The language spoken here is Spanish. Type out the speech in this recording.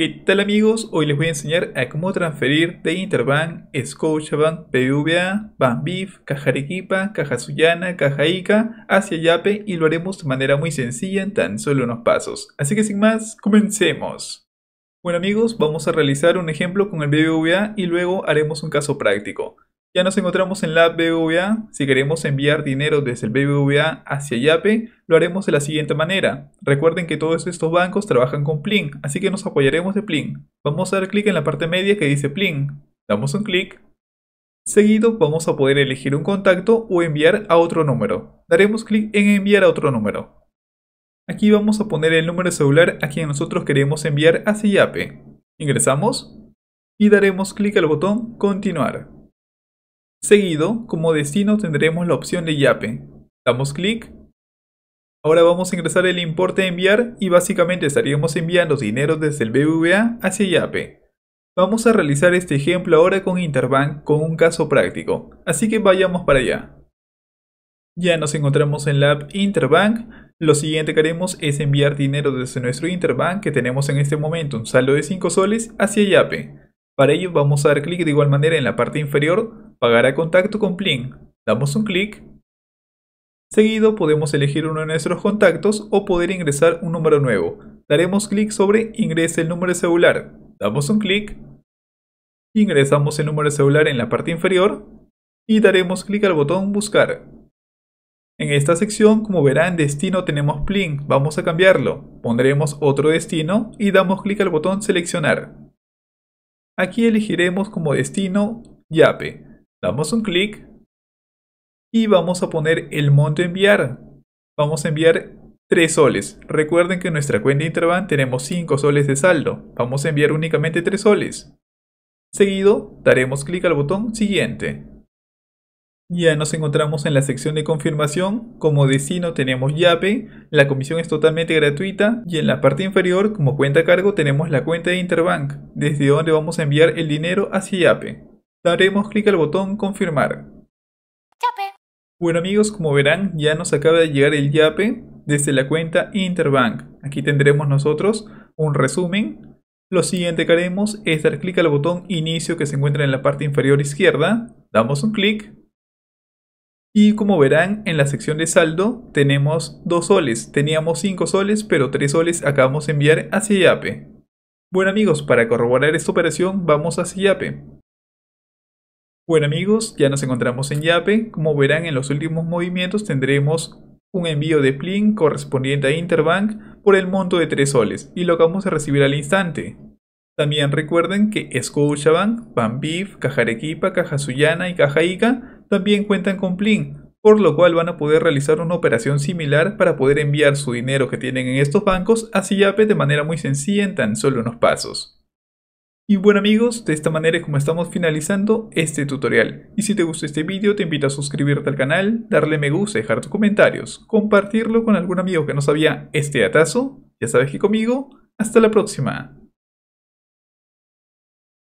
¿Qué tal amigos? Hoy les voy a enseñar a cómo transferir de Interbank, Scotiabank, BBVA, Banbif, Arequipa, Caja Suyana, Caja Ica hacia Yape y lo haremos de manera muy sencilla en tan solo unos pasos. Así que sin más, comencemos. Bueno amigos, vamos a realizar un ejemplo con el BBVA y luego haremos un caso práctico. Ya nos encontramos en la BBVA. Si queremos enviar dinero desde el BBVA hacia Yape, lo haremos de la siguiente manera. Recuerden que todos estos bancos trabajan con Plin, así que nos apoyaremos de Plin. Vamos a dar clic en la parte media que dice Plin. Damos un clic. Seguido vamos a poder elegir un contacto o enviar a otro número. Daremos clic en enviar a otro número. Aquí vamos a poner el número de celular a quien nosotros queremos enviar hacia Yape. Ingresamos y daremos clic al botón continuar. Seguido, como destino tendremos la opción de Yape. Damos clic. Ahora vamos a ingresar el importe a enviar y básicamente estaríamos enviando dinero desde el BBVA hacia Yape. Vamos a realizar este ejemplo ahora con Interbank con un caso práctico, así que vayamos para allá. Ya nos encontramos en la app Interbank. Lo siguiente que haremos es enviar dinero desde nuestro Interbank que tenemos en este momento un saldo de 5 soles hacia Yape. Para ello vamos a dar clic de igual manera en la parte inferior Pagar a contacto con Plin. Damos un clic. Seguido podemos elegir uno de nuestros contactos o poder ingresar un número nuevo. Daremos clic sobre Ingrese el número de celular. Damos un clic. Ingresamos el número de celular en la parte inferior y daremos clic al botón Buscar. En esta sección, como verán, destino tenemos Plin, vamos a cambiarlo. Pondremos otro destino y damos clic al botón Seleccionar. Aquí elegiremos como destino Yape. Damos un clic y vamos a poner el monto enviar. Vamos a enviar 3 soles. Recuerden que en nuestra cuenta Interbank tenemos 5 soles de saldo. Vamos a enviar únicamente 3 soles. Seguido, daremos clic al botón siguiente. Ya nos encontramos en la sección de confirmación, como destino tenemos Yape, la comisión es totalmente gratuita y en la parte inferior como cuenta a cargo tenemos la cuenta de Interbank, desde donde vamos a enviar el dinero hacia Yape haremos clic al botón confirmar. Bueno amigos, como verán, ya nos acaba de llegar el Yape desde la cuenta Interbank. Aquí tendremos nosotros un resumen. Lo siguiente que haremos es dar clic al botón inicio que se encuentra en la parte inferior izquierda. Damos un clic. Y como verán, en la sección de saldo tenemos dos soles. Teníamos cinco soles, pero tres soles acabamos de enviar hacia Yape. Bueno amigos, para corroborar esta operación vamos hacia Yape. Bueno amigos, ya nos encontramos en Yape. Como verán en los últimos movimientos tendremos un envío de Plin correspondiente a Interbank por el monto de 3 soles y lo vamos a recibir al instante. También recuerden que Scotiabank, Banbif, Caja Arequipa, Caja y Caja Ica también cuentan con Plin, por lo cual van a poder realizar una operación similar para poder enviar su dinero que tienen en estos bancos a Yape de manera muy sencilla en tan solo unos pasos. Y bueno amigos, de esta manera es como estamos finalizando este tutorial. Y si te gustó este vídeo te invito a suscribirte al canal, darle me gusta, dejar tus comentarios, compartirlo con algún amigo que no sabía este atazo. Ya sabes que conmigo, hasta la próxima.